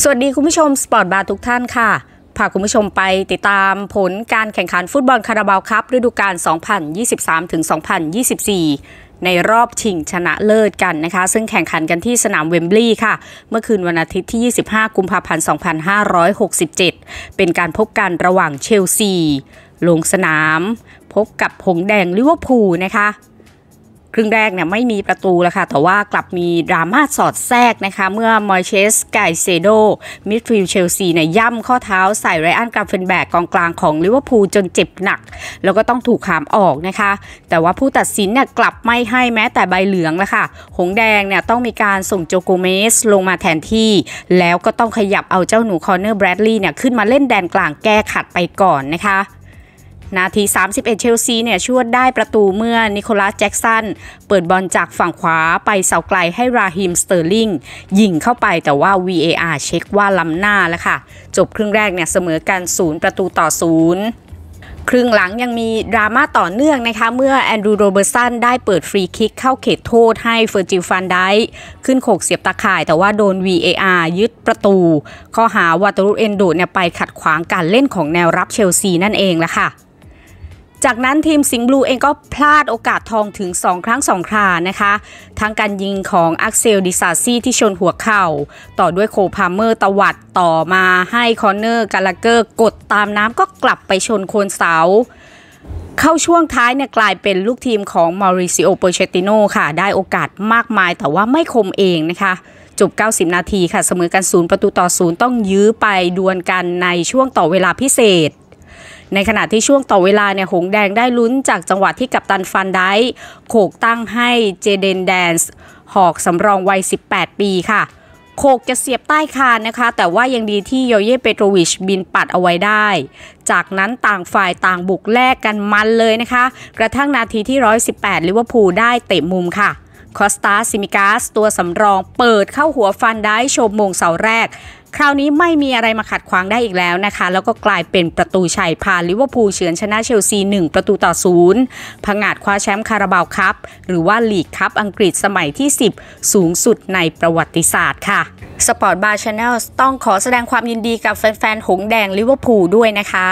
สวัสดีคุณผู้ชม สปอร์ตบาร์ทุกท่านค่ะพาคุณผู้ชมไปติดตามผลการแข่งขันฟุตบอลคาราบาวครับฤดูกาล2023-2024 ในรอบชิงชนะเลิศกันนะคะ ซึ่งแข่งขันกันที่สนามเวมบลีย์ค่ะ เมื่อคืนวันอาทิตย์ที่ 25 กุมภาพันธ์2567 เป็นการพบกันระหว่างเชลซีลงสนามพบกับหงแดงลิเวอร์พูลนะคะครึ่งแรกเนี่ยไม่มีประตูแล้วค่ะ แต่ว่ากลับมีดราม่าสอดแทรกนะคะ เมื่อมอยเชสไกเซโดมิดฟิลเชลซีเนี่ยย่ำข้อเท้า ใส่ไรอันกราฟเฟนแบกกองกลางของลิเวอร์พูลจนเจ็บหนัก แล้วก็ต้องถูกขามออกนะคะ แต่ว่าผู้ตัดสินเนี่ยกลับไม่ให้แม้แต่ใบเหลืองแล้วค่ะ หงแดงเนี่ยต้องมีการส่งโจโกเมสลงมาแทนที่ แล้วก็ต้องขยับเอาเจ้าหนูคอ์เนอร์แบรดลีย์เนี่ยขึ้นมาเล่นแดนกลางแก้ขัดไปก่อนนะคะนาที31เชลซีเนี่ยช่วยได้ประตูเมื่อนิโคลัสแจ็กสันเปิดบอลจากฝั่งขวาไปเสาไกลให้ราฮิมสเตอร์ลิงยิงเข้าไปแต่ว่า VAR เช็คว่าล้ำหน้าแล้วค่ะ จบครึ่งแรกเนี่ยเสมอกัน 0 ประตูต่อ 0 ครึ่งหลังยังมีดราม่าต่อเนื่องนะคะเมื่อแอนดรูโรเบอร์สันได้เปิดฟรีคิกเข้าเขตโทษให้เฟอร์จิลฟันได้ขึ้นโขกเสียบตาข่ายแต่ว่าโดน VAR ยึดประตู ข้อหาวาตารุเอนโดเนี่ยไปขัดขวางการเล่นของแนวรับเชลซีนั่นเองละค่ะจากนั้นทีมสิงห์บลูเองก็พลาดโอกาสทองถึง 2 ครั้ง 2 ครานะคะทั้งการยิงของอักเซลดิซาซี่ที่ชนหัวเข่า ต่อด้วยโคพาเมอร์ตวัดต่อมาให้คอนเนอร์กาลาเกอร์กดตามน้ำก็กลับไปชนโคนเสา เข้าช่วงท้ายเนี่ยกลายเป็นลูกทีมของมาริซิโอโปเชติโนค่ะได้โอกาสมากมายแต่ว่าไม่คมเองนะคะจบ 90 นาทีค่ะเสมอกัน0ประตูต่อ0ต้องยื้อไปดวลกันในช่วงต่อเวลาพิเศษในขณะที่ช่วงต่อเวลาเนี่ยหงแดงได้ลุ้นจากจังหวะที่กัปตันฟันได้โขกตั้งให้เจเดนแดนส์หอกสำรองวัย 18 ปีค่ะโขกจะเสียบใต้คานนะคะ แต่ว่ายังดีที่โยเย่เปโตรวิชบินปัดเอาไว้ได้ จากนั้นต่างฝ่ายต่างบุกแลกกันมันเลยนะคะกระทั่งนาทีที่ 118 ลิเวอร์พูลได้เตะมุมค่ะคอสตาซิมิกาสตัวสำรองเปิดเข้าหัวฟันได้ชมมงเสาแรกคราวนี้ไม่มีอะไรมาขัดขวางได้อีกแล้วนะคะ แล้วก็กลายเป็นประตูชัยพาลิเวอร์พูลเฉือนชนะเชลซี 1 ประตูต่อศูนย์พังอาจคว้าแชมป์คาราบาวคัพหรือว่าลีกคัพอังกฤษสมัยที่ 10 สูงสุดในประวัติศาสตร์ค่ะสปอร์ตบาร์ชาแนลต้องขอแสดงความยินดีกับแฟนๆ หงแดงลิเวอร์พูลด้วยนะคะ